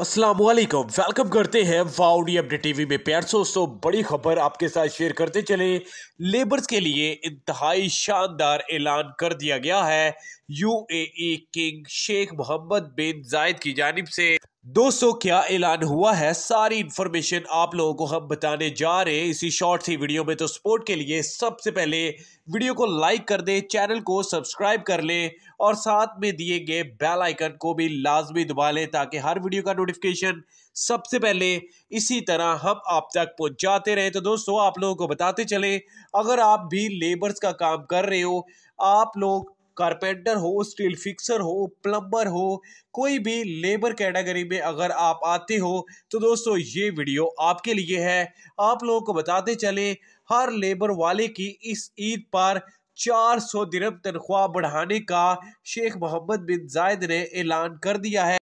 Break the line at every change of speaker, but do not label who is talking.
Aslam welcome करते हैं वाउडी update TV में प्यार दोस्तों बड़ी खबर आपके साथ शेयर करते चले लेबर्स के लिए इंतहाई शानदार ऐलान कर दिया गया है UAE king Sheikh Mohammed bin Zayed की जानब से दोस्तों क्या ऐलान हुआ है सारी इन्फॉर्मेशन आप लोगों को हम बताने जा रहे हैं इसी शॉर्ट सी वीडियो में तो सपोर्ट के लिए सबसे पहले वीडियो को लाइक कर दें चैनल को सब्सक्राइब कर लें और साथ में दिए गए बेल आइकन को भी लाजमी दबा लें ताकि हर वीडियो का नोटिफिकेशन सबसे पहले इसी तरह हम आप तक पहुंचाते रहे तो दोस्तों आप लोगों को बताते चले अगर आप भी लेबर्स का काम कर रहे हो आप लोग कारपेंटर हो स्टील फिक्सर हो प्लम्बर हो कोई भी लेबर कैटेगरी में अगर आप आते हो तो दोस्तों ये वीडियो आपके लिए है आप लोगों को बताते चले हर लेबर वाले की इस ईद पर 400 दिनम तनख्वाह बढ़ाने का शेख मोहम्मद बिन जायद ने ऐलान कर दिया है